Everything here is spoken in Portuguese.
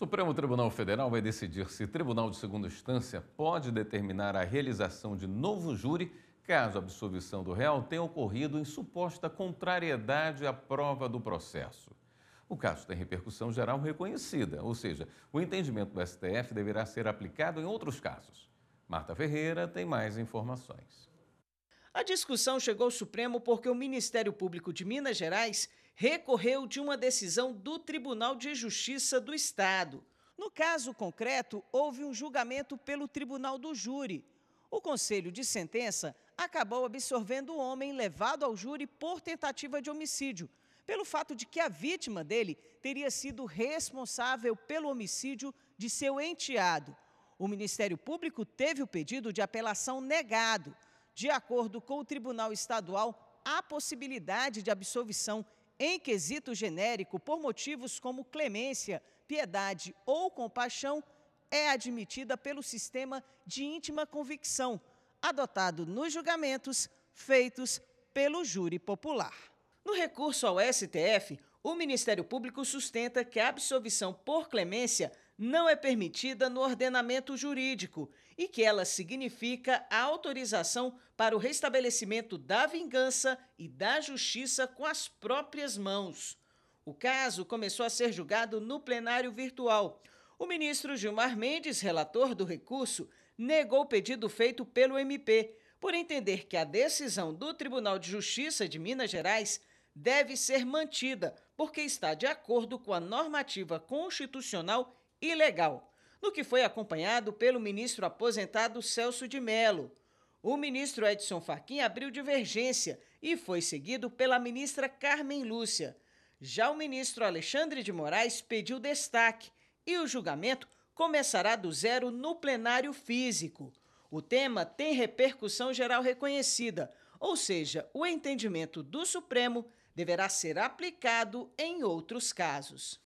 O Supremo Tribunal Federal vai decidir se tribunal de segunda instância pode determinar a realização de novo júri caso a absolvição do réu tenha ocorrido em suposta contrariedade à prova do processo. O caso tem repercussão geral reconhecida, ou seja, o entendimento do STF deverá ser aplicado em outros casos. Marta Ferreira tem mais informações. A discussão chegou ao Supremo porque o Ministério Público de Minas Gerais recorreu de uma decisão do Tribunal de Justiça do Estado. No caso concreto, houve um julgamento pelo Tribunal do Júri. O Conselho de Sentença acabou absorvendo o homem levado ao júri por tentativa de homicídio, pelo fato de que a vítima dele teria sido responsável pelo homicídio de seu enteado. O Ministério Público teve o pedido de apelação negado de acordo com o Tribunal Estadual, a possibilidade de absolvição em quesito genérico por motivos como clemência, piedade ou compaixão é admitida pelo sistema de íntima convicção, adotado nos julgamentos feitos pelo júri popular. No recurso ao STF, o Ministério Público sustenta que a absolvição por clemência não é permitida no ordenamento jurídico e que ela significa a autorização para o restabelecimento da vingança e da justiça com as próprias mãos. O caso começou a ser julgado no plenário virtual. O ministro Gilmar Mendes, relator do recurso, negou o pedido feito pelo MP, por entender que a decisão do Tribunal de Justiça de Minas Gerais deve ser mantida, porque está de acordo com a normativa constitucional e legal, no que foi acompanhado pelo ministro aposentado Celso de Mello. O ministro Edson Fachin abriu divergência e foi seguido pela ministra Carmen Lúcia. Já o ministro Alexandre de Moraes pediu destaque e o julgamento começará do zero no plenário físico. O tema tem repercussão geral reconhecida, ou seja, o entendimento do Supremo deverá ser aplicado em outros casos.